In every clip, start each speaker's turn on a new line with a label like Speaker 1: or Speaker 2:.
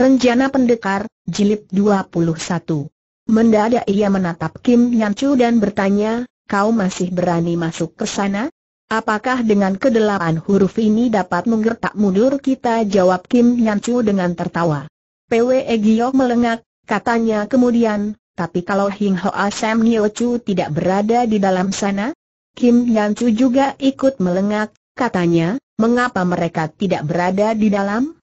Speaker 1: Renjana Pendekar, Jilid 21. Mendadak ia menatap Kim Yan Chu dan bertanya, kau masih berani masuk ke sana? Apakah dengan kedelapan huruf ini dapat menggertak mundur kita? Jawab Kim Yan Chu dengan tertawa. PWE Giok melengak, katanya kemudian, tapi kalau Hing Hoa Sam Nio Chu tidak berada di dalam sana? Kim Yan Chu juga ikut melengak, katanya, mengapa mereka tidak berada di dalam?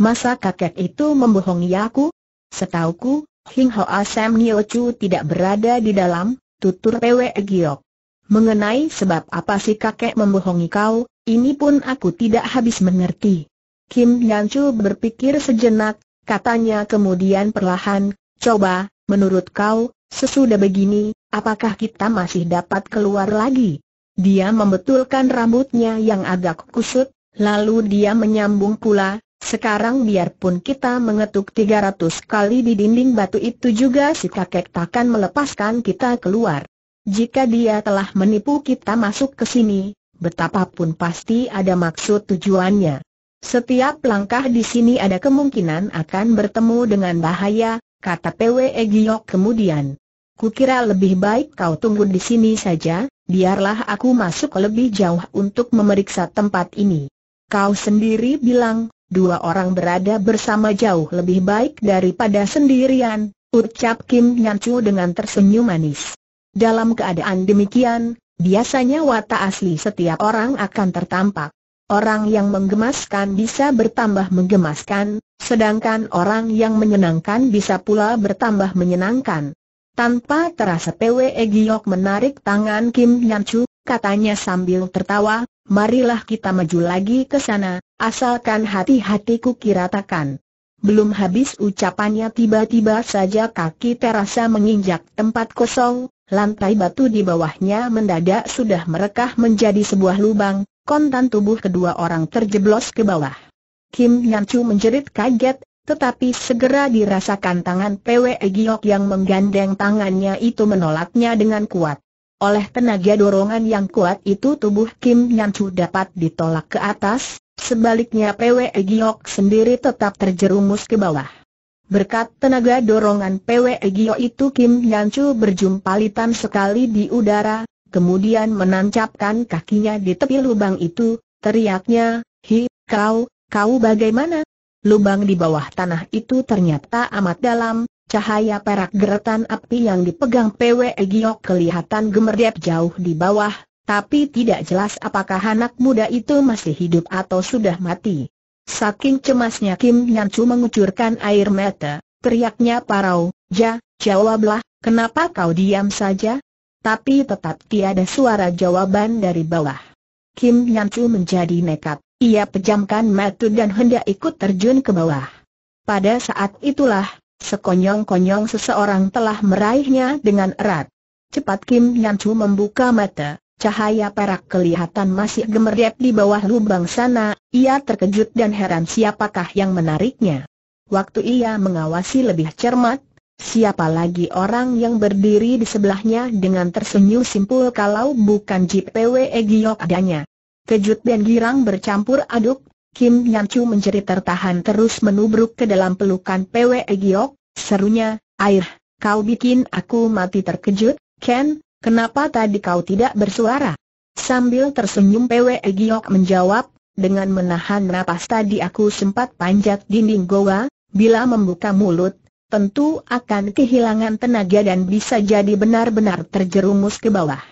Speaker 1: Masa kakek itu membohongi aku? Setauku, Hing Hoa Sam Nio Chu tidak berada di dalam, tutur Pwe Giok. Mengenai sebab apa si kakek membohongi kau, ini pun aku tidak habis mengerti. Kim Yan Chu berpikir sejenak, katanya kemudian perlahan, coba, menurut kau, sesudah begini, apakah kita masih dapat keluar lagi? Dia membetulkan rambutnya yang agak kusut, lalu dia menyambung pula, sekarang biarpun kita mengetuk 300 kali di dinding batu itu juga si kakek takkan melepaskan kita keluar. Jika dia telah menipu kita masuk ke sini, betapapun pasti ada maksud tujuannya. Setiap langkah di sini ada kemungkinan akan bertemu dengan bahaya, kata PWE Giyok kemudian. Kukira lebih baik kau tunggu di sini saja, biarlah aku masuk lebih jauh untuk memeriksa tempat ini. Kau sendiri bilang, dua orang berada bersama jauh lebih baik daripada sendirian, ucap Kim Nyan Chu dengan tersenyum manis. Dalam keadaan demikian, biasanya watak asli setiap orang akan tertampak. Orang yang menggemaskan bisa bertambah menggemaskan, sedangkan orang yang menyenangkan bisa pula bertambah menyenangkan. Tanpa terasa PWE Giok menarik tangan Kim Nyan Chu, katanya sambil tertawa, marilah kita maju lagi ke sana, Asalkan hati-hatiku kiratakan. Belum habis ucapannya tiba-tiba saja kaki terasa menginjak tempat kosong, lantai batu di bawahnya mendadak sudah merekah menjadi sebuah lubang, kontan tubuh kedua orang terjeblos ke bawah. Kim Nyan Chu menjerit kaget, tetapi segera dirasakan tangan PW Giok yang menggandeng tangannya itu menolaknya dengan kuat. Oleh tenaga dorongan yang kuat itu tubuh Kim Nyan Chu dapat ditolak ke atas, Sebaliknya PW Giok sendiri tetap terjerumus ke bawah. Berkat tenaga dorongan PW Giok itu Kim Yan Chu litan sekali di udara, kemudian menancapkan kakinya di tepi lubang itu, teriaknya, Hi, kau, kau bagaimana? Lubang di bawah tanah itu ternyata amat dalam, cahaya perak geretan api yang dipegang PW Giok kelihatan gemerdep jauh di bawah, tapi tidak jelas apakah anak muda itu masih hidup atau sudah mati. Saking cemasnya Kim Chu mengucurkan air mata, teriaknya parau, Ja, jawablah, kenapa kau diam saja? Tapi tetap tiada suara jawaban dari bawah. Kim Chu menjadi nekat, ia pejamkan mata dan hendak ikut terjun ke bawah. Pada saat itulah, sekonyong-konyong seseorang telah meraihnya dengan erat. Cepat Kim Chu membuka mata, Cahaya perak kelihatan masih gemerlap di bawah lubang sana, ia terkejut dan heran siapakah yang menariknya. Waktu ia mengawasi lebih cermat, siapa lagi orang yang berdiri di sebelahnya dengan tersenyum simpul kalau bukan JPW Egyok adanya. Kejut dan girang bercampur aduk, Kim Yan Chu menjadi tertahan terus menubruk ke dalam pelukan PW Egyok. serunya, air, kau bikin aku mati terkejut, Ken, Kenapa tadi kau tidak bersuara? Sambil tersenyum Pwe Giok menjawab, dengan menahan napas tadi aku sempat panjat dinding goa, bila membuka mulut, tentu akan kehilangan tenaga dan bisa jadi benar-benar terjerumus ke bawah.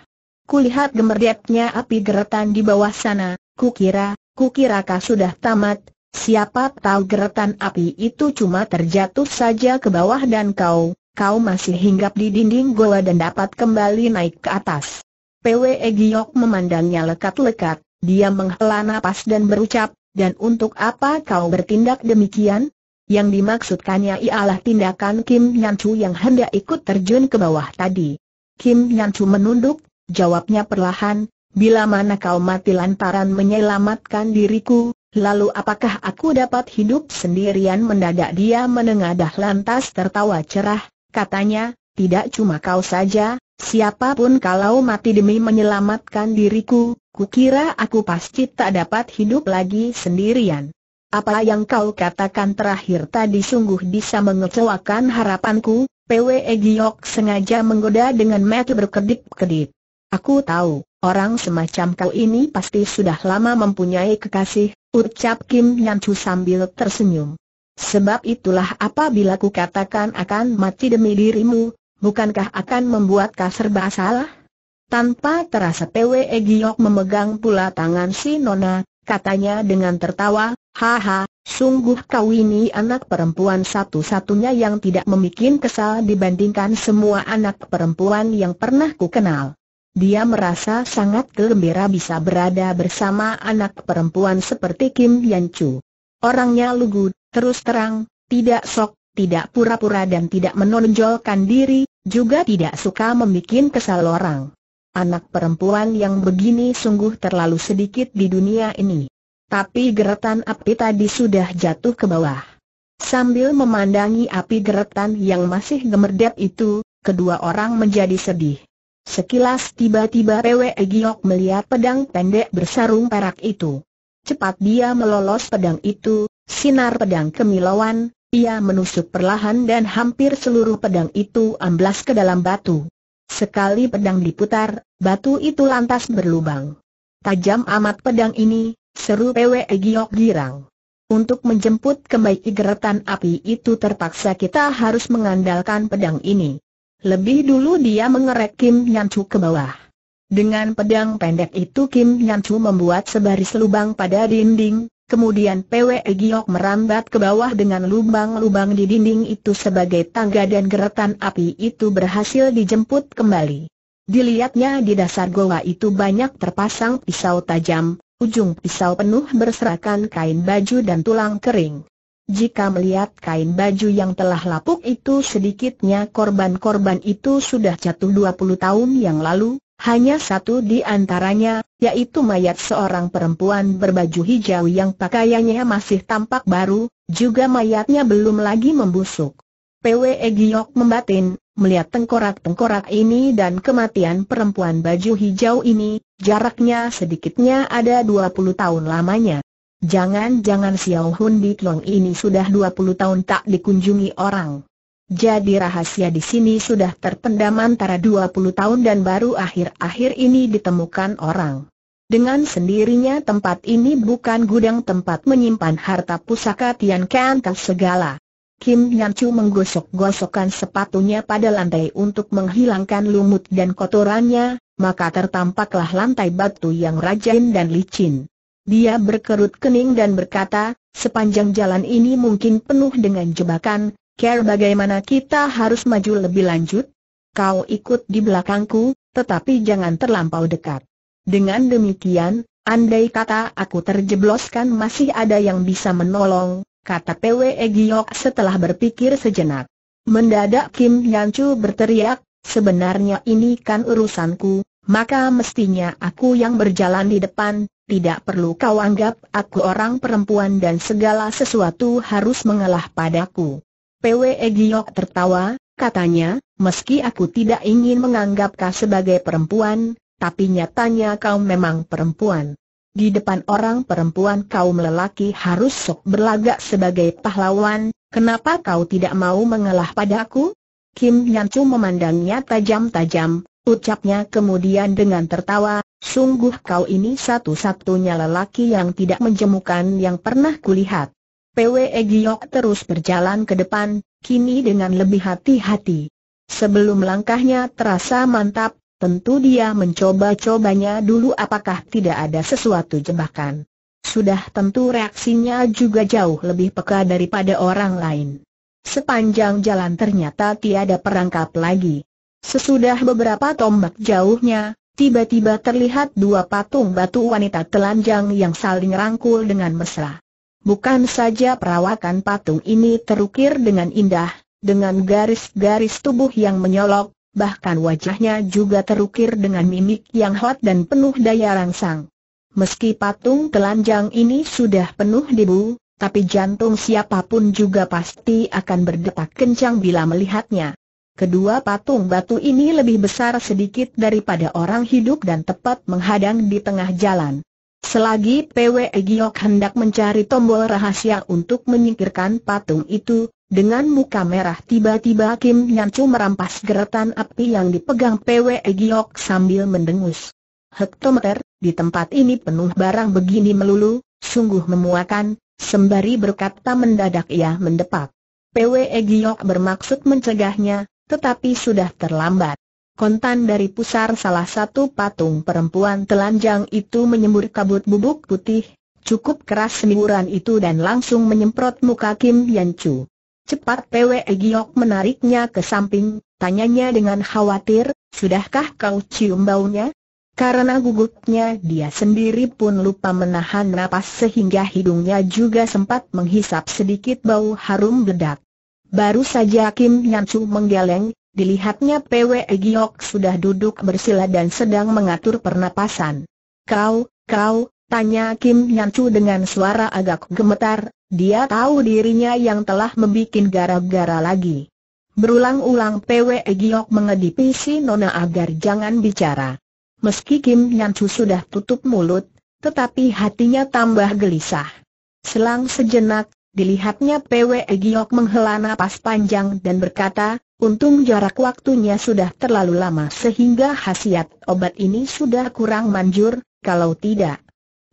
Speaker 1: Kulihat gemerdepnya api geretan di bawah sana, kukira, kukira kau sudah tamat, siapa tahu geretan api itu cuma terjatuh saja ke bawah dan kau, kau masih hinggap di dinding goa dan dapat kembali naik ke atas. PWE Giok memandangnya lekat-lekat, dia menghela napas dan berucap, dan untuk apa kau bertindak demikian? Yang dimaksudkannya ialah tindakan Kim Nyan Chu yang hendak ikut terjun ke bawah tadi. Kim Nyan Chu menunduk, jawabnya perlahan, bila mana kau mati lantaran menyelamatkan diriku, lalu apakah aku dapat hidup sendirian mendadak dia menengadah lantas tertawa cerah, katanya, tidak cuma kau saja, siapapun kalau mati demi menyelamatkan diriku, kukira aku pasti tak dapat hidup lagi sendirian. Apa yang kau katakan terakhir tadi sungguh bisa mengecewakan harapanku, PWE Giok sengaja menggoda dengan mata berkedip-kedip. Aku tahu, orang semacam kau ini pasti sudah lama mempunyai kekasih, ucap Kim Nyancu sambil tersenyum. Sebab itulah apabila ku katakan akan mati demi dirimu, bukankah akan membuat kau serba salah? Tanpa terasa Pwe Giok memegang pula tangan si Nona, katanya dengan tertawa, haha, sungguh kau ini anak perempuan satu-satunya yang tidak membuat kesal dibandingkan semua anak perempuan yang pernah ku kenal. Dia merasa sangat gembira bisa berada bersama anak perempuan seperti Kim Yan Chu. Orangnya lugu, terus terang, tidak sok, tidak pura-pura dan tidak menonjolkan diri, juga tidak suka membuat kesal orang. Anak perempuan yang begini sungguh terlalu sedikit di dunia ini. Tapi geretan api tadi sudah jatuh ke bawah. Sambil memandangi api geretan yang masih gemerdep itu, kedua orang menjadi sedih. Sekilas tiba-tiba Pwe Giok melihat pedang pendek bersarung perak itu. Cepat dia melolos pedang itu, Sinar pedang kemilauan, ia menusuk perlahan dan hampir seluruh pedang itu amblas ke dalam batu. Sekali pedang diputar, batu itu lantas berlubang. Tajam amat pedang ini, seru Pwe Giok Girang. Untuk menjemput kembali igeretan api itu terpaksa kita harus mengandalkan pedang ini. Lebih dulu dia mengerek Kim Nyancu ke bawah. Dengan pedang pendek itu Kim Nyancu membuat sebaris lubang pada dinding, Kemudian PWE Giok merambat ke bawah dengan lubang-lubang di dinding itu sebagai tangga dan geretan api itu berhasil dijemput kembali. Dilihatnya di dasar goa itu banyak terpasang pisau tajam, ujung pisau penuh berserakan kain baju dan tulang kering. Jika melihat kain baju yang telah lapuk itu sedikitnya korban-korban itu sudah jatuh 20 tahun yang lalu, hanya satu di antaranya, yaitu mayat seorang perempuan berbaju hijau yang pakaiannya masih tampak baru, juga mayatnya belum lagi membusuk. PWE Giok membatin, melihat tengkorak-tengkorak ini dan kematian perempuan baju hijau ini, jaraknya sedikitnya ada 20 tahun lamanya. Jangan-jangan Xiao Hun Bitlong ini sudah 20 tahun tak dikunjungi orang. Jadi rahasia di sini sudah terpendam antara 20 tahun dan baru akhir-akhir ini ditemukan orang. Dengan sendirinya tempat ini bukan gudang tempat menyimpan harta pusaka Tian Kan segala. Kim Yan Chu menggosok-gosokkan sepatunya pada lantai untuk menghilangkan lumut dan kotorannya, maka tertampaklah lantai batu yang rajin dan licin. Dia berkerut kening dan berkata, sepanjang jalan ini mungkin penuh dengan jebakan, Care bagaimana kita harus maju lebih lanjut? Kau ikut di belakangku, tetapi jangan terlampau dekat. Dengan demikian, andai kata aku terjebloskan masih ada yang bisa menolong, kata PWE Giok setelah berpikir sejenak. Mendadak Kim Yanchu berteriak, sebenarnya ini kan urusanku, maka mestinya aku yang berjalan di depan, tidak perlu kau anggap aku orang perempuan dan segala sesuatu harus mengalah padaku. PWE Giok tertawa, katanya, meski aku tidak ingin menganggap kau sebagai perempuan, tapi nyatanya kau memang perempuan. Di depan orang perempuan kau lelaki harus sok berlagak sebagai pahlawan, kenapa kau tidak mau mengalah padaku? Kim Yan Chu memandangnya tajam-tajam, ucapnya kemudian dengan tertawa, sungguh kau ini satu-satunya lelaki yang tidak menjemukan yang pernah kulihat. Pwe Giok terus berjalan ke depan, kini dengan lebih hati-hati. Sebelum langkahnya terasa mantap, tentu dia mencoba-cobanya dulu apakah tidak ada sesuatu jebakan. Sudah tentu reaksinya juga jauh lebih peka daripada orang lain. Sepanjang jalan ternyata tiada perangkap lagi. Sesudah beberapa tombak jauhnya, tiba-tiba terlihat dua patung batu wanita telanjang yang saling rangkul dengan mesra. Bukan saja perawakan patung ini terukir dengan indah, dengan garis-garis tubuh yang menyolok, bahkan wajahnya juga terukir dengan mimik yang hot dan penuh daya rangsang. Meski patung telanjang ini sudah penuh debu, tapi jantung siapapun juga pasti akan berdetak kencang bila melihatnya. Kedua patung batu ini lebih besar sedikit daripada orang hidup dan tepat menghadang di tengah jalan. Selagi PW Giok hendak mencari tombol rahasia untuk menyingkirkan patung itu, dengan muka merah tiba-tiba Kim Nyan merampas geretan api yang dipegang PW Giok sambil mendengus. Hektometer, di tempat ini penuh barang begini melulu, sungguh memuakan, sembari berkata mendadak ia mendepak. PW Giok bermaksud mencegahnya, tetapi sudah terlambat kontan dari pusar salah satu patung perempuan telanjang itu menyembur kabut bubuk putih, cukup keras semburan itu dan langsung menyemprot muka Kim Yan Chu. Cepat Pwe Giok menariknya ke samping, tanyanya dengan khawatir, sudahkah kau cium baunya? Karena gugupnya dia sendiri pun lupa menahan napas sehingga hidungnya juga sempat menghisap sedikit bau harum bedak. Baru saja Kim Yan Chu menggeleng, Dilihatnya PW Giok sudah duduk bersila dan sedang mengatur pernapasan. Kau, kau, tanya Kim Nyan Chu dengan suara agak gemetar, dia tahu dirinya yang telah membuat gara-gara lagi. Berulang-ulang PW Giok mengedipi si Nona agar jangan bicara. Meski Kim Nyan Chu sudah tutup mulut, tetapi hatinya tambah gelisah. Selang sejenak, dilihatnya PW Giok menghela napas panjang dan berkata, Untung jarak waktunya sudah terlalu lama sehingga khasiat obat ini sudah kurang manjur, kalau tidak.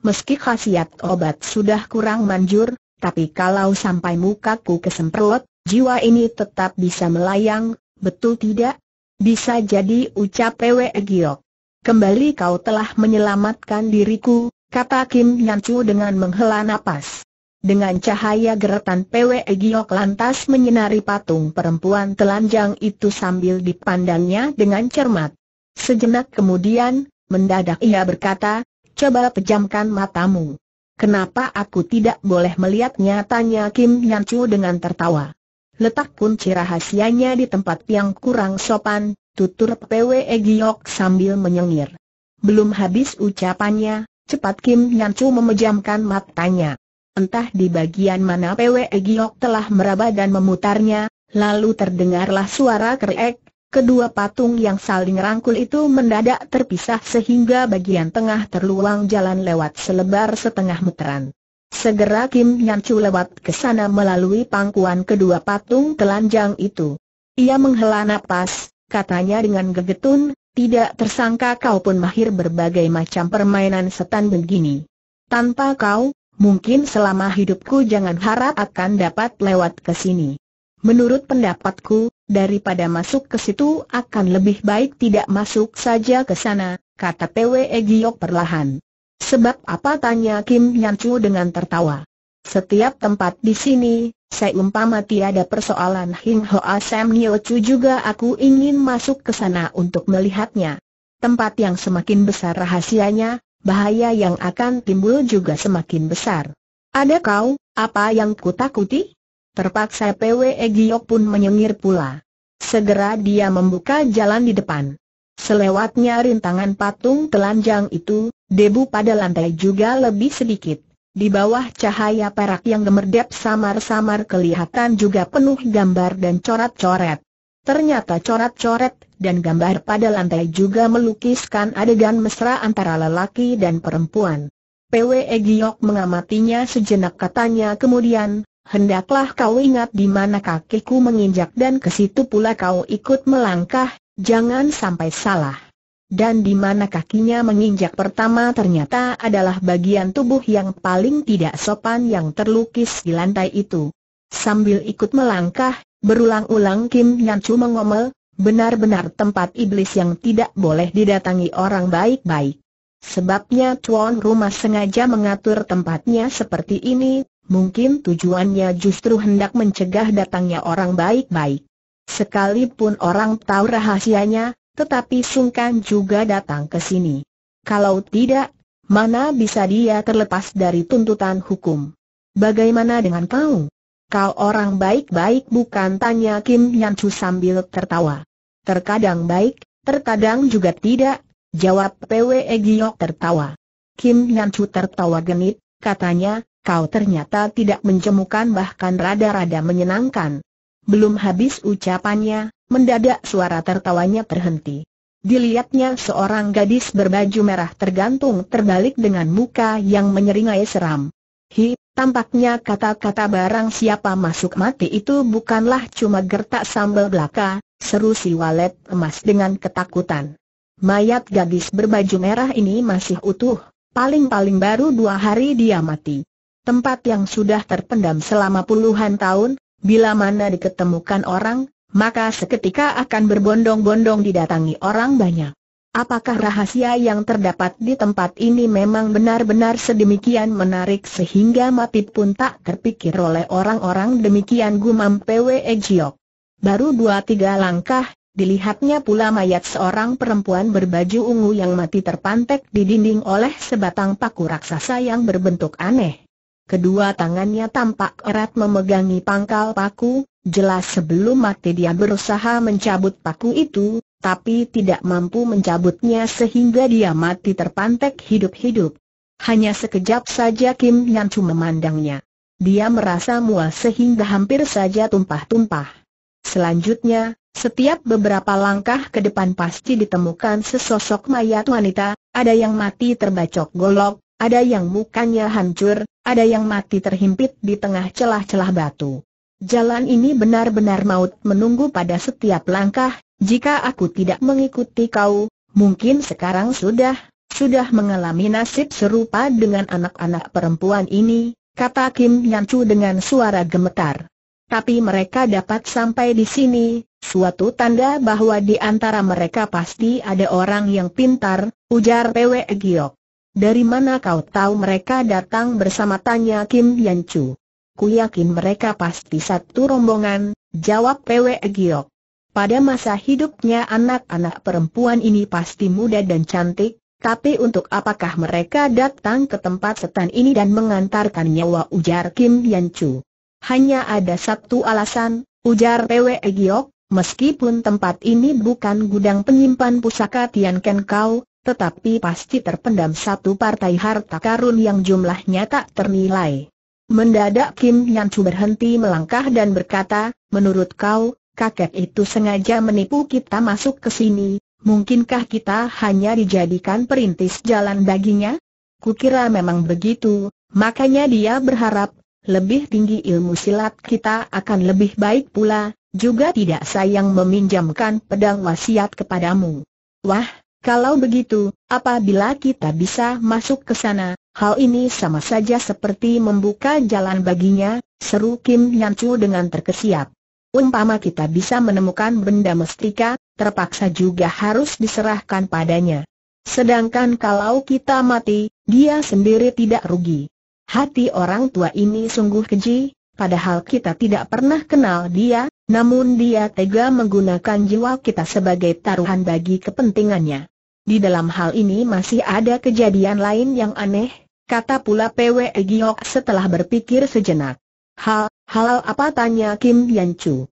Speaker 1: Meski khasiat obat sudah kurang manjur, tapi kalau sampai mukaku kesemprot, jiwa ini tetap bisa melayang, betul tidak? Bisa jadi ucap Pwe Giok. Kembali kau telah menyelamatkan diriku, kata Kim Nyancu dengan menghela napas. Dengan cahaya geretan PW Giok lantas menyinari patung perempuan telanjang itu sambil dipandangnya dengan cermat. Sejenak kemudian, mendadak ia berkata, coba pejamkan matamu. Kenapa aku tidak boleh melihatnya tanya Kim Yan Chu dengan tertawa. Letak kunci rahasianya di tempat yang kurang sopan, tutur PW Giok sambil menyengir. Belum habis ucapannya, cepat Kim Yan Chu memejamkan matanya. Entah di bagian mana Pwe Giok telah meraba dan memutarnya, lalu terdengarlah suara kerek, kedua patung yang saling rangkul itu mendadak terpisah sehingga bagian tengah terluang jalan lewat selebar setengah meteran. Segera Kim Yan Chu lewat ke sana melalui pangkuan kedua patung telanjang itu. Ia menghela napas, katanya dengan gegetun, tidak tersangka kau pun mahir berbagai macam permainan setan begini. Tanpa kau, Mungkin selama hidupku jangan harap akan dapat lewat ke sini. Menurut pendapatku, daripada masuk ke situ akan lebih baik tidak masuk saja ke sana, kata PWE Giok perlahan. Sebab apa tanya Kim Yan dengan tertawa. Setiap tempat di sini, saya umpama tiada persoalan Hing Hoa Sam Niochu Chu juga aku ingin masuk ke sana untuk melihatnya. Tempat yang semakin besar rahasianya, bahaya yang akan timbul juga semakin besar. Ada kau, apa yang kutakuti? Terpaksa PW Giok pun menyengir pula. Segera dia membuka jalan di depan. Selewatnya rintangan patung telanjang itu, debu pada lantai juga lebih sedikit. Di bawah cahaya perak yang gemerdep samar-samar kelihatan juga penuh gambar dan coret-coret. Ternyata coret-coret dan gambar pada lantai juga melukiskan adegan mesra antara lelaki dan perempuan. PWE Giok mengamatinya sejenak katanya kemudian, hendaklah kau ingat di mana kakiku menginjak dan ke situ pula kau ikut melangkah, jangan sampai salah. Dan di mana kakinya menginjak pertama ternyata adalah bagian tubuh yang paling tidak sopan yang terlukis di lantai itu. Sambil ikut melangkah, Berulang-ulang Kim Nyan Chu mengomel, benar-benar tempat iblis yang tidak boleh didatangi orang baik-baik. Sebabnya tuan rumah sengaja mengatur tempatnya seperti ini, mungkin tujuannya justru hendak mencegah datangnya orang baik-baik. Sekalipun orang tahu rahasianya, tetapi sungkan juga datang ke sini. Kalau tidak, mana bisa dia terlepas dari tuntutan hukum? Bagaimana dengan kau? Kau orang baik-baik bukan tanya Kim Yan Chu sambil tertawa. Terkadang baik, terkadang juga tidak, jawab PW e Giok tertawa. Kim Yan Chu tertawa genit, katanya, kau ternyata tidak mencemukan bahkan rada-rada menyenangkan. Belum habis ucapannya, mendadak suara tertawanya terhenti. Dilihatnya seorang gadis berbaju merah tergantung terbalik dengan muka yang menyeringai seram. Hi, Tampaknya kata-kata barang siapa masuk mati itu bukanlah cuma gertak sambal belaka, seru si walet emas dengan ketakutan. Mayat gadis berbaju merah ini masih utuh, paling-paling baru dua hari dia mati. Tempat yang sudah terpendam selama puluhan tahun, bila mana diketemukan orang, maka seketika akan berbondong-bondong didatangi orang banyak. Apakah rahasia yang terdapat di tempat ini memang benar-benar sedemikian menarik sehingga mati pun tak terpikir oleh orang-orang demikian gumam Pwe Jiok. Baru dua tiga langkah, dilihatnya pula mayat seorang perempuan berbaju ungu yang mati terpantek di dinding oleh sebatang paku raksasa yang berbentuk aneh. Kedua tangannya tampak erat memegangi pangkal paku, jelas sebelum mati dia berusaha mencabut paku itu, tapi tidak mampu mencabutnya sehingga dia mati terpantek hidup-hidup. Hanya sekejap saja Kim Chu memandangnya. Dia merasa mual sehingga hampir saja tumpah-tumpah. Selanjutnya, setiap beberapa langkah ke depan pasti ditemukan sesosok mayat wanita, ada yang mati terbacok golok, ada yang mukanya hancur, ada yang mati terhimpit di tengah celah-celah batu. Jalan ini benar-benar maut menunggu pada setiap langkah, jika aku tidak mengikuti kau, mungkin sekarang sudah, sudah mengalami nasib serupa dengan anak-anak perempuan ini, kata Kim Yan Chu dengan suara gemetar. Tapi mereka dapat sampai di sini, suatu tanda bahwa di antara mereka pasti ada orang yang pintar, ujar Pwe Giok. Dari mana kau tahu mereka datang bersama tanya Kim Yan Chu? Ku yakin mereka pasti satu rombongan, jawab Pwe Giok. Pada masa hidupnya anak-anak perempuan ini pasti muda dan cantik, tapi untuk apakah mereka datang ke tempat setan ini dan mengantarkan nyawa ujar Kim Yan Chu? Hanya ada satu alasan, ujar Pwe Giok, meskipun tempat ini bukan gudang penyimpan pusaka Tian Ken Kau, tetapi pasti terpendam satu partai harta karun yang jumlahnya tak ternilai. Mendadak Kim Yan Chu berhenti melangkah dan berkata, menurut kau, kakek itu sengaja menipu kita masuk ke sini, mungkinkah kita hanya dijadikan perintis jalan baginya? Kukira memang begitu, makanya dia berharap, lebih tinggi ilmu silat kita akan lebih baik pula, juga tidak sayang meminjamkan pedang wasiat kepadamu. Wah, kalau begitu, apabila kita bisa masuk ke sana, hal ini sama saja seperti membuka jalan baginya, seru Kim Yancu dengan terkesiap umpama kita bisa menemukan benda mestika, terpaksa juga harus diserahkan padanya. Sedangkan kalau kita mati, dia sendiri tidak rugi. Hati orang tua ini sungguh keji, padahal kita tidak pernah kenal dia, namun dia tega menggunakan jiwa kita sebagai taruhan bagi kepentingannya. Di dalam hal ini masih ada kejadian lain yang aneh, kata pula PWE Giok setelah berpikir sejenak. Hal, hal apa tanya Kim Yan Chu?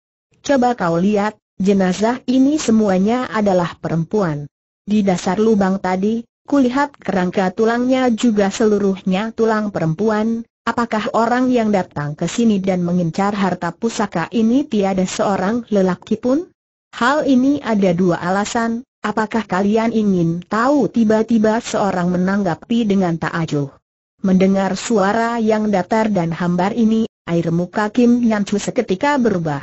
Speaker 1: Coba kau lihat, jenazah ini semuanya adalah perempuan. Di dasar lubang tadi, kulihat kerangka tulangnya juga seluruhnya tulang perempuan. Apakah orang yang datang ke sini dan mengincar harta pusaka ini tiada seorang lelaki pun? Hal ini ada dua alasan, apakah kalian ingin tahu tiba-tiba seorang menanggapi dengan tak takajub? Mendengar suara yang datar dan hambar ini, Air muka Kim Yan Chu seketika berubah.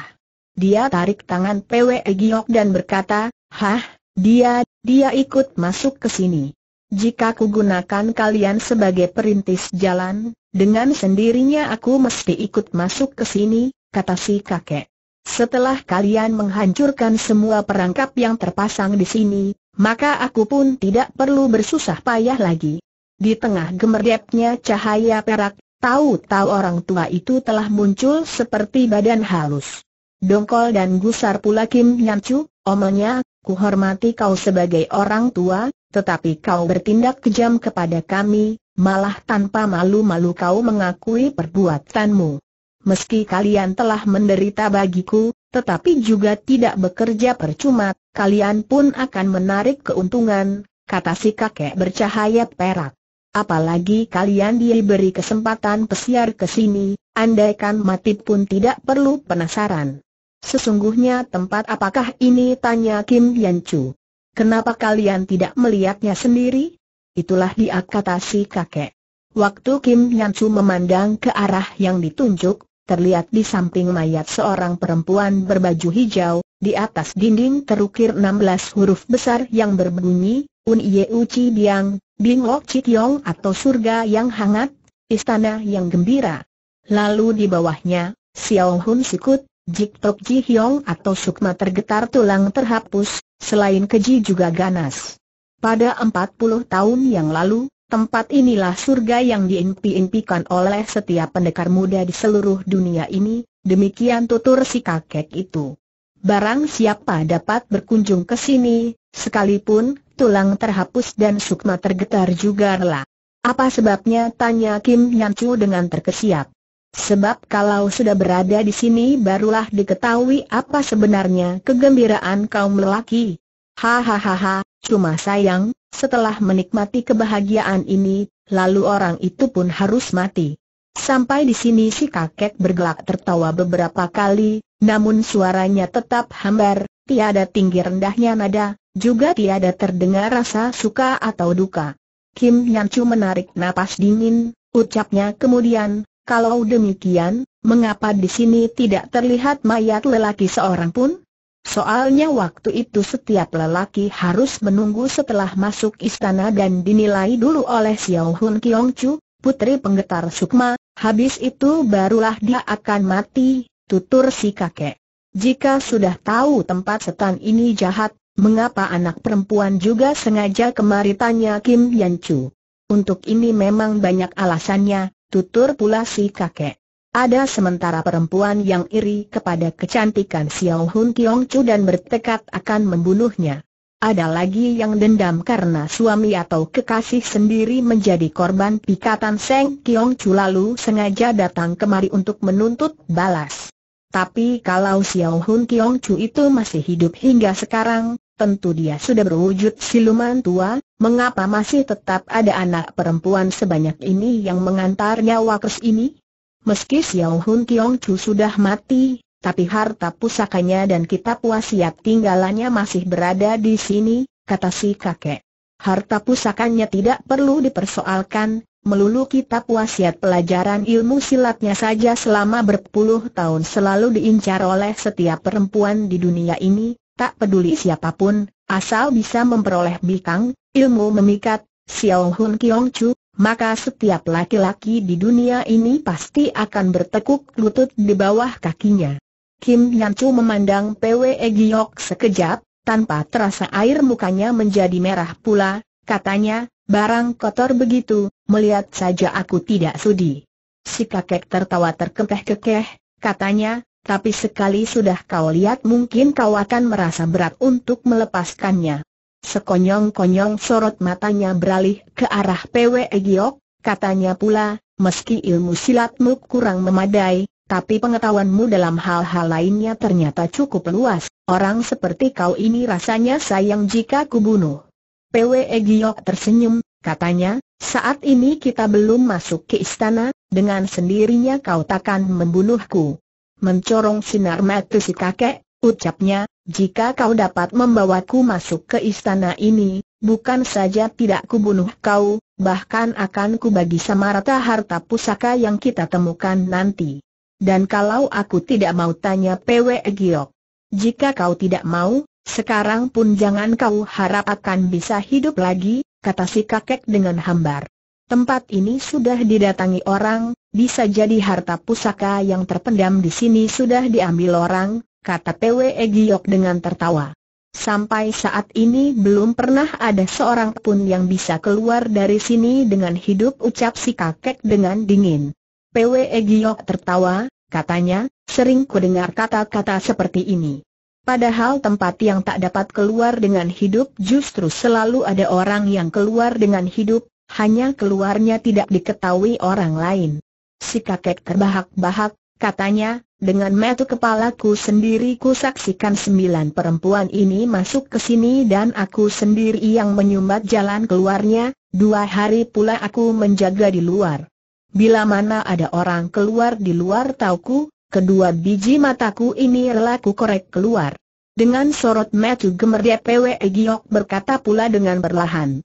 Speaker 1: Dia tarik tangan Pwe Giok dan berkata, Hah, dia, dia ikut masuk ke sini. Jika ku gunakan kalian sebagai perintis jalan, dengan sendirinya aku mesti ikut masuk ke sini, kata si kakek. Setelah kalian menghancurkan semua perangkap yang terpasang di sini, maka aku pun tidak perlu bersusah payah lagi. Di tengah gemerdepnya cahaya perak, Tahu-tahu orang tua itu telah muncul seperti badan halus. Dongkol dan gusar pula Kim Chu, omelnya, ku hormati kau sebagai orang tua, tetapi kau bertindak kejam kepada kami, malah tanpa malu-malu kau mengakui perbuatanmu. Meski kalian telah menderita bagiku, tetapi juga tidak bekerja percuma, kalian pun akan menarik keuntungan, kata si kakek bercahaya perak. Apalagi kalian diberi kesempatan pesiar ke sini, andaikan mati pun tidak perlu penasaran. Sesungguhnya tempat apakah ini tanya Kim Yan Chu. Kenapa kalian tidak melihatnya sendiri? Itulah dia kata si kakek. Waktu Kim Yan Chu memandang ke arah yang ditunjuk, terlihat di samping mayat seorang perempuan berbaju hijau, di atas dinding terukir 16 huruf besar yang berbunyi, Un Yeu Chi Biang, Bing Lok Chit Yong atau surga yang hangat, istana yang gembira. Lalu di bawahnya, Xiao Hun Sikut, Jik Tok Ji Hyong atau sukma tergetar tulang terhapus, selain keji juga ganas. Pada 40 tahun yang lalu, tempat inilah surga yang diimpi-impikan oleh setiap pendekar muda di seluruh dunia ini, demikian tutur si kakek itu. Barang siapa dapat berkunjung ke sini, sekalipun tulang terhapus dan sukma tergetar juga rela. Apa sebabnya tanya Kim Chu dengan terkesiap. Sebab kalau sudah berada di sini barulah diketahui apa sebenarnya kegembiraan kaum lelaki. Hahaha, cuma sayang, setelah menikmati kebahagiaan ini, lalu orang itu pun harus mati. Sampai di sini si kakek bergelak tertawa beberapa kali, namun suaranya tetap hambar, tiada tinggi rendahnya nada, juga tiada terdengar rasa suka atau duka. Kim Nyan Chu menarik napas dingin, ucapnya kemudian, kalau demikian, mengapa di sini tidak terlihat mayat lelaki seorang pun? Soalnya waktu itu setiap lelaki harus menunggu setelah masuk istana dan dinilai dulu oleh Xiao Hun Kiong Chu, putri penggetar Sukma, habis itu barulah dia akan mati, tutur si kakek. Jika sudah tahu tempat setan ini jahat, Mengapa anak perempuan juga sengaja kemari tanya Kim Yan Chu? Untuk ini memang banyak alasannya, tutur pula si kakek. Ada sementara perempuan yang iri kepada kecantikan Xiao Hun Kiong Chu dan bertekad akan membunuhnya. Ada lagi yang dendam karena suami atau kekasih sendiri menjadi korban pikatan Seng Kiong Chu lalu sengaja datang kemari untuk menuntut balas. Tapi kalau Xiao Hun Kiong Chu itu masih hidup hingga sekarang, Tentu dia sudah berwujud siluman tua, mengapa masih tetap ada anak perempuan sebanyak ini yang mengantar nyawa kes ini? Meski Xiao Hun Kiong Chu sudah mati, tapi harta pusakanya dan kitab wasiat tinggalannya masih berada di sini, kata si kakek. Harta pusakanya tidak perlu dipersoalkan, melulu kitab wasiat pelajaran ilmu silatnya saja selama berpuluh tahun selalu diincar oleh setiap perempuan di dunia ini, Tak peduli siapapun, asal bisa memperoleh bikang, ilmu memikat, Xiao Hun Kiong Chu, maka setiap laki-laki di dunia ini pasti akan bertekuk lutut di bawah kakinya. Kim Ngan Chu memandang Pwe Giok sekejap, tanpa terasa air mukanya menjadi merah pula, katanya, barang kotor begitu, melihat saja aku tidak sudi. Si kakek tertawa terkekeh-kekeh, katanya, tapi sekali sudah kau lihat mungkin kau akan merasa berat untuk melepaskannya. Sekonyong-konyong sorot matanya beralih ke arah PW Giok, katanya pula, meski ilmu silatmu kurang memadai, tapi pengetahuanmu dalam hal-hal lainnya ternyata cukup luas, orang seperti kau ini rasanya sayang jika kubunuh. PW Giok tersenyum, katanya, saat ini kita belum masuk ke istana, dengan sendirinya kau takkan membunuhku. Mencorong sinar mata si kakek, ucapnya, jika kau dapat membawaku masuk ke istana ini, bukan saja tidak kubunuh kau, bahkan akan kubagi sama rata harta pusaka yang kita temukan nanti. Dan kalau aku tidak mau tanya PW Giok, jika kau tidak mau, sekarang pun jangan kau harap akan bisa hidup lagi, kata si kakek dengan hambar. Tempat ini sudah didatangi orang, bisa jadi harta pusaka yang terpendam di sini sudah diambil orang, kata PW Giok dengan tertawa. Sampai saat ini belum pernah ada seorang pun yang bisa keluar dari sini dengan hidup ucap si kakek dengan dingin. PW Giok tertawa, katanya, sering ku dengar kata-kata seperti ini. Padahal tempat yang tak dapat keluar dengan hidup justru selalu ada orang yang keluar dengan hidup, hanya keluarnya tidak diketahui orang lain. Si kakek terbahak-bahak, katanya, dengan metu kepalaku sendiri ku saksikan sembilan perempuan ini masuk ke sini dan aku sendiri yang menyumbat jalan keluarnya, dua hari pula aku menjaga di luar. Bila mana ada orang keluar di luar tauku, kedua biji mataku ini rela ku korek keluar. Dengan sorot metu gemerdep pewe Egyok berkata pula dengan berlahan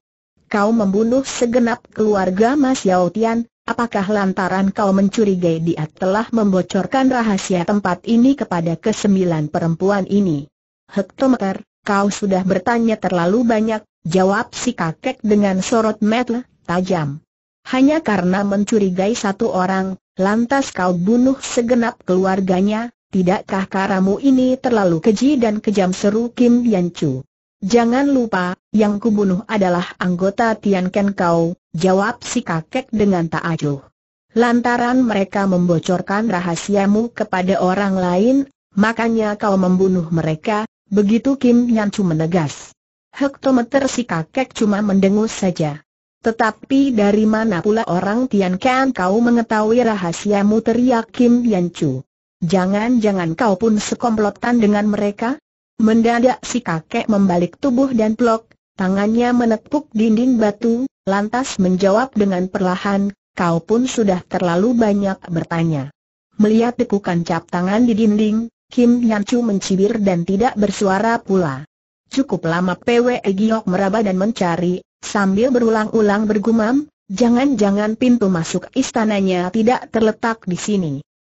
Speaker 1: kau membunuh segenap keluarga Mas Yao Tian, apakah lantaran kau mencurigai dia telah membocorkan rahasia tempat ini kepada kesembilan perempuan ini? Hektometer, kau sudah bertanya terlalu banyak, jawab si kakek dengan sorot mata tajam. Hanya karena mencurigai satu orang, lantas kau bunuh segenap keluarganya, tidakkah karamu ini terlalu keji dan kejam seru Kim Yan Chu? Jangan lupa, yang kubunuh adalah anggota Tian Ken Kau, jawab si kakek dengan tak acuh. Lantaran mereka membocorkan rahasiamu kepada orang lain, makanya kau membunuh mereka, begitu Kim Chu menegas. Hektometer si kakek cuma mendengus saja. Tetapi dari mana pula orang Tian Ken kau mengetahui rahasiamu teriak Kim Chu. Jangan-jangan kau pun sekomplotan dengan mereka? Mendadak si kakek membalik tubuh dan plok, tangannya menepuk dinding batu, lantas menjawab dengan perlahan, kau pun sudah terlalu banyak bertanya. Melihat tekukan cap tangan di dinding, Kim Yanchu Chu mencibir dan tidak bersuara pula. Cukup lama PW Giok meraba dan mencari, sambil berulang-ulang bergumam, jangan-jangan pintu masuk istananya tidak terletak di sini.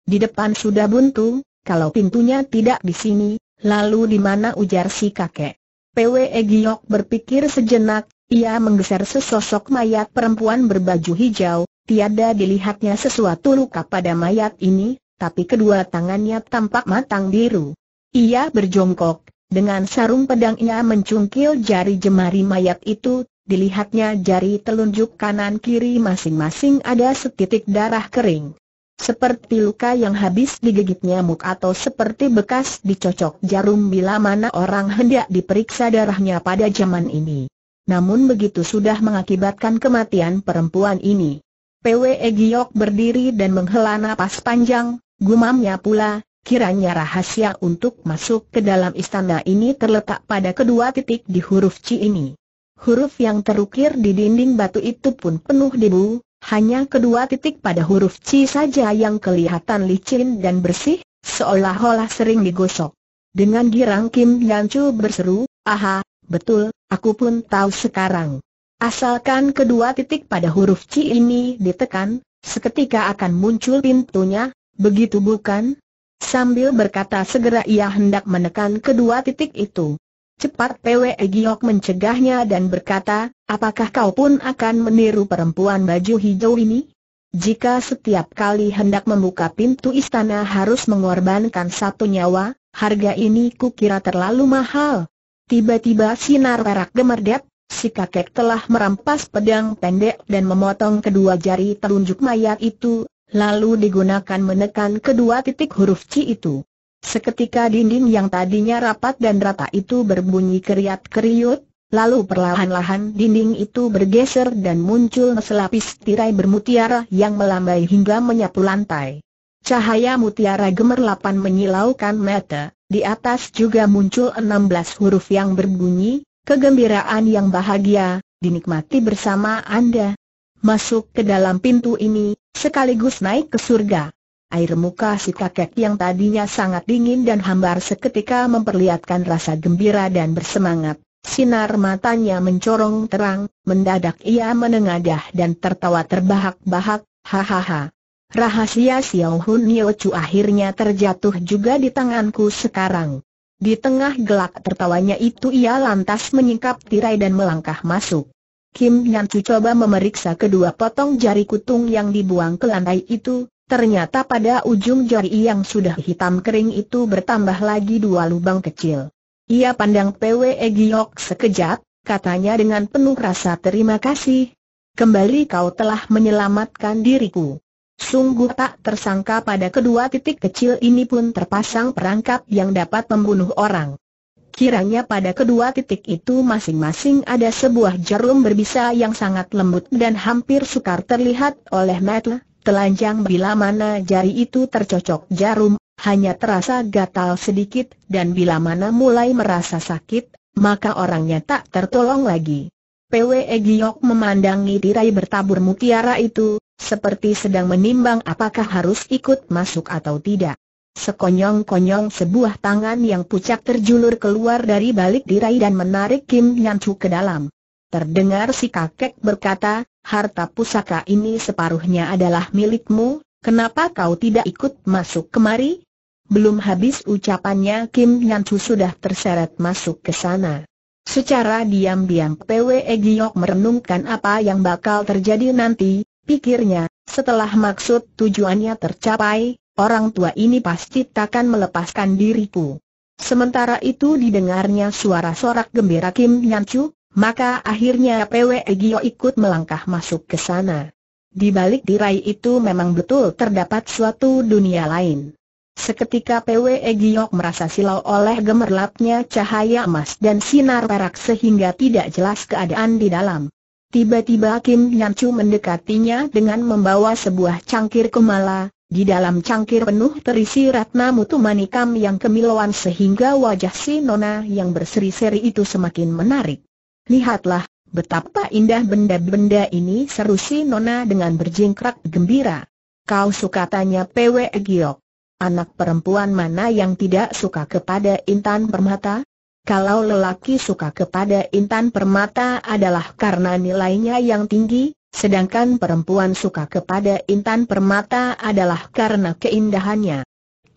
Speaker 1: Di depan sudah buntu, kalau pintunya tidak di sini, Lalu di mana ujar si kakek? PWE Giok berpikir sejenak, ia menggeser sesosok mayat perempuan berbaju hijau, tiada dilihatnya sesuatu luka pada mayat ini, tapi kedua tangannya tampak matang biru. Ia berjongkok, dengan sarung pedang ia mencungkil jari jemari mayat itu, dilihatnya jari telunjuk kanan kiri masing-masing ada setitik darah kering. Seperti luka yang habis digigit nyamuk atau seperti bekas dicocok jarum bila mana orang hendak diperiksa darahnya pada zaman ini. Namun begitu sudah mengakibatkan kematian perempuan ini. PWE Giok berdiri dan menghela nafas panjang, gumamnya pula, Kiranya rahasia untuk masuk ke dalam istana ini terletak pada kedua titik di huruf C ini. Huruf yang terukir di dinding batu itu pun penuh debu, hanya kedua titik pada huruf C saja yang kelihatan licin dan bersih, seolah-olah sering digosok. Dengan girang Kim Yan Chu berseru, aha, betul, aku pun tahu sekarang. Asalkan kedua titik pada huruf C ini ditekan, seketika akan muncul pintunya, begitu bukan? Sambil berkata segera ia hendak menekan kedua titik itu. Cepat Pwe Giok mencegahnya dan berkata, apakah kau pun akan meniru perempuan baju hijau ini? Jika setiap kali hendak membuka pintu istana harus mengorbankan satu nyawa, harga ini kukira terlalu mahal. Tiba-tiba sinar perak gemerdep. si kakek telah merampas pedang pendek dan memotong kedua jari telunjuk mayat itu, lalu digunakan menekan kedua titik huruf C itu. Seketika dinding yang tadinya rapat dan rata itu berbunyi keriat-keriut, lalu perlahan-lahan dinding itu bergeser dan muncul selapis tirai bermutiara yang melambai hingga menyapu lantai. Cahaya mutiara gemerlapan menyilaukan mata, di atas juga muncul 16 huruf yang berbunyi, kegembiraan yang bahagia, dinikmati bersama Anda. Masuk ke dalam pintu ini, sekaligus naik ke surga. Air muka si kakek yang tadinya sangat dingin dan hambar seketika memperlihatkan rasa gembira dan bersemangat. Sinar matanya mencorong terang, mendadak ia menengadah dan tertawa terbahak-bahak, hahaha. Rahasia Xiao Hun Nio Chu akhirnya terjatuh juga di tanganku sekarang. Di tengah gelak tertawanya itu ia lantas menyingkap tirai dan melangkah masuk. Kim Yan Chu coba memeriksa kedua potong jari kutung yang dibuang ke lantai itu, Ternyata pada ujung jari yang sudah hitam kering itu bertambah lagi dua lubang kecil. Ia pandang PW e Giok sekejap, katanya dengan penuh rasa terima kasih. Kembali kau telah menyelamatkan diriku. Sungguh tak tersangka pada kedua titik kecil ini pun terpasang perangkap yang dapat membunuh orang. Kiranya pada kedua titik itu masing-masing ada sebuah jarum berbisa yang sangat lembut dan hampir sukar terlihat oleh Matt telanjang bila mana jari itu tercocok jarum, hanya terasa gatal sedikit, dan bila mana mulai merasa sakit, maka orangnya tak tertolong lagi. PW Giok memandangi tirai bertabur mutiara itu, seperti sedang menimbang apakah harus ikut masuk atau tidak. Sekonyong-konyong sebuah tangan yang pucat terjulur keluar dari balik tirai dan menarik Kim Nyan Chu ke dalam. Terdengar si kakek berkata, harta pusaka ini separuhnya adalah milikmu, kenapa kau tidak ikut masuk kemari? Belum habis ucapannya Kim Ngancu sudah terseret masuk ke sana. Secara diam-diam PWE Giok merenungkan apa yang bakal terjadi nanti, pikirnya, setelah maksud tujuannya tercapai, orang tua ini pasti takkan melepaskan diriku. Sementara itu didengarnya suara sorak gembira Kim Ngancu, maka akhirnya PW Gio ikut melangkah masuk ke sana. Di balik tirai itu memang betul terdapat suatu dunia lain. Seketika PW Gio merasa silau oleh gemerlapnya cahaya emas dan sinar perak sehingga tidak jelas keadaan di dalam. Tiba-tiba Kim Nyancu mendekatinya dengan membawa sebuah cangkir kemala, di dalam cangkir penuh terisi ratna mutu manikam yang kemilauan sehingga wajah si Nona yang berseri-seri itu semakin menarik. Lihatlah, betapa indah benda-benda ini seru si Nona dengan berjingkrak gembira. Kau suka tanya PW Giok. Anak perempuan mana yang tidak suka kepada Intan Permata? Kalau lelaki suka kepada Intan Permata adalah karena nilainya yang tinggi, sedangkan perempuan suka kepada Intan Permata adalah karena keindahannya.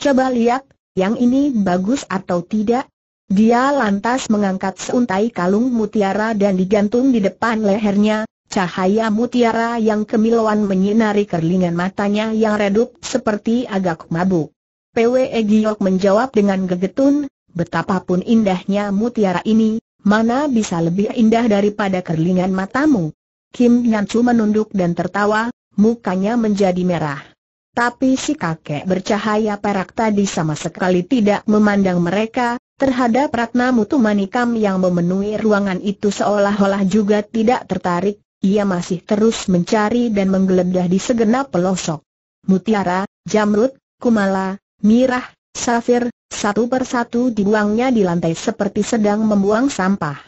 Speaker 1: Coba lihat, yang ini bagus atau tidak? Dia lantas mengangkat seuntai kalung mutiara dan digantung di depan lehernya, cahaya mutiara yang kemiluan menyinari kerlingan matanya yang redup seperti agak mabuk. PWE Giok menjawab dengan gegetun, betapapun indahnya mutiara ini, mana bisa lebih indah daripada kerlingan matamu. Kim Nyancu menunduk dan tertawa, mukanya menjadi merah. Tapi si kakek bercahaya perak tadi sama sekali tidak memandang mereka, terhadap Ratna Mutu Manikam yang memenuhi ruangan itu seolah-olah juga tidak tertarik, ia masih terus mencari dan menggeledah di segenap pelosok. Mutiara, jamrut, kumala, mirah, safir, satu persatu dibuangnya di lantai seperti sedang membuang sampah.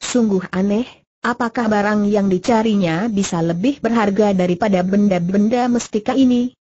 Speaker 1: Sungguh aneh, apakah barang yang dicarinya bisa lebih berharga daripada benda-benda mestika ini?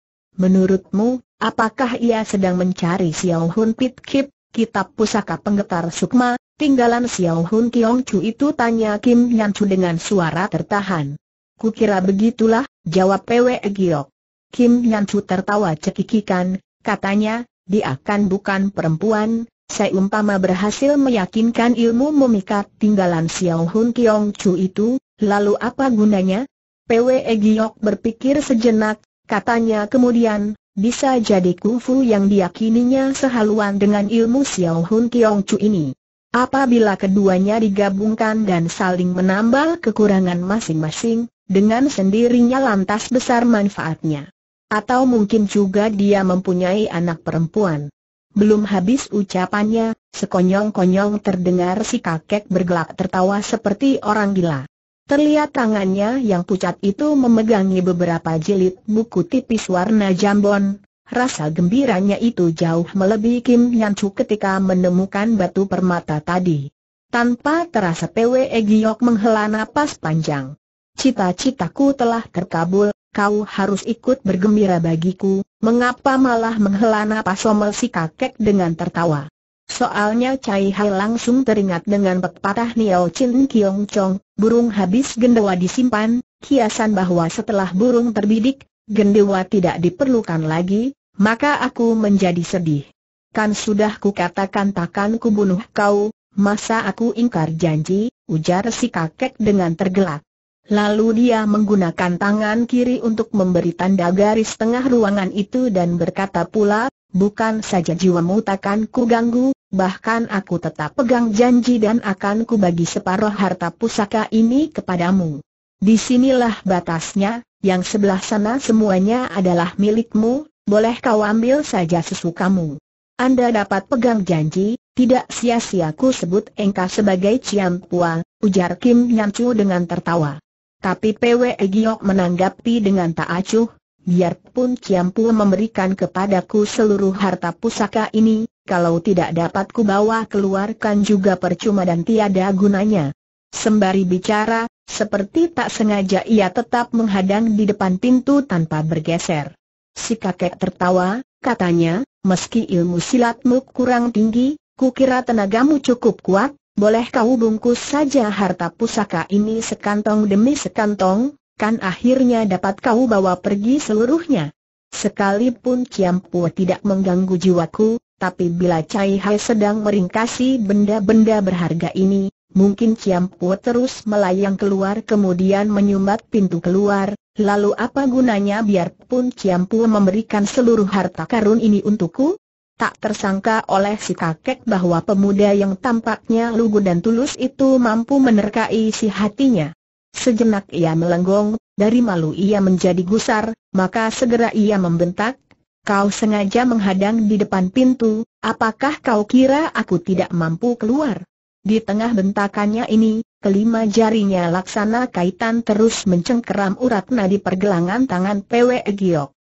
Speaker 1: Menurutmu, apakah ia sedang mencari Xiao Hun Pit Kip? kitab pusaka penggetar sukma, tinggalan Xiao Hun Kiong Chu itu tanya Kim Yan Chu dengan suara tertahan. Kukira begitulah, jawab Pwe Giok. Kim Yan Chu tertawa cekikikan, katanya, dia akan bukan perempuan, saya umpama berhasil meyakinkan ilmu memikat tinggalan Xiao Hun Kiong Chu itu, lalu apa gunanya? Pwe Giok berpikir sejenak, katanya kemudian, bisa jadi kungfu yang diyakininya sehaluan dengan ilmu Xiao Hun Kiong Chu ini. Apabila keduanya digabungkan dan saling menambal kekurangan masing-masing, dengan sendirinya lantas besar manfaatnya. Atau mungkin juga dia mempunyai anak perempuan. Belum habis ucapannya, sekonyong-konyong terdengar si kakek bergelak tertawa seperti orang gila. Terlihat tangannya yang pucat itu memegangi beberapa jilid buku tipis warna jambon. Rasa gembiranya itu jauh melebihi Kim Yan Chu ketika menemukan batu permata tadi. Tanpa terasa PWE Giok menghela napas panjang. Cita-citaku telah terkabul, kau harus ikut bergembira bagiku, mengapa malah menghela napas omel si kakek dengan tertawa. Soalnya Cai Hai langsung teringat dengan pepatah Niao Chin Kiong Chong, burung habis gendewa disimpan, kiasan bahwa setelah burung terbidik, gendewa tidak diperlukan lagi, maka aku menjadi sedih. Kan sudah kukatakan takkan kubunuh kau, masa aku ingkar janji, ujar si kakek dengan tergelak. Lalu dia menggunakan tangan kiri untuk memberi tanda garis tengah ruangan itu dan berkata pula, bukan saja jiwamu takkan ku ganggu, bahkan aku tetap pegang janji dan akan kubagi separuh harta pusaka ini kepadamu. Disinilah batasnya, yang sebelah sana semuanya adalah milikmu, boleh kau ambil saja sesukamu. Anda dapat pegang janji, tidak sia-sia ku sebut engkau sebagai Ciam Pua, ujar Kim Chu dengan tertawa. Tapi PW Giok menanggapi dengan tak acuh, biarpun Pua memberikan kepadaku seluruh harta pusaka ini, kalau tidak dapat kubawa keluarkan juga percuma dan tiada gunanya. Sembari bicara, seperti tak sengaja ia tetap menghadang di depan pintu tanpa bergeser. Si kakek tertawa, katanya, meski ilmu silatmu kurang tinggi, kukira tenagamu cukup kuat, boleh kau bungkus saja harta pusaka ini sekantong demi sekantong, kan akhirnya dapat kau bawa pergi seluruhnya. Sekalipun Kiampu tidak mengganggu jiwaku, tapi bila Cai Hai sedang meringkasi benda-benda berharga ini, mungkin Ciam Pu terus melayang keluar kemudian menyumbat pintu keluar, lalu apa gunanya biarpun Ciam Pu memberikan seluruh harta karun ini untukku? Tak tersangka oleh si kakek bahwa pemuda yang tampaknya lugu dan tulus itu mampu menerkai isi hatinya. Sejenak ia melenggong, dari malu ia menjadi gusar, maka segera ia membentak, Kau sengaja menghadang di depan pintu, apakah kau kira aku tidak mampu keluar? Di tengah bentakannya ini, kelima jarinya laksana kaitan terus mencengkeram urat nadi pergelangan tangan Pwe Giok.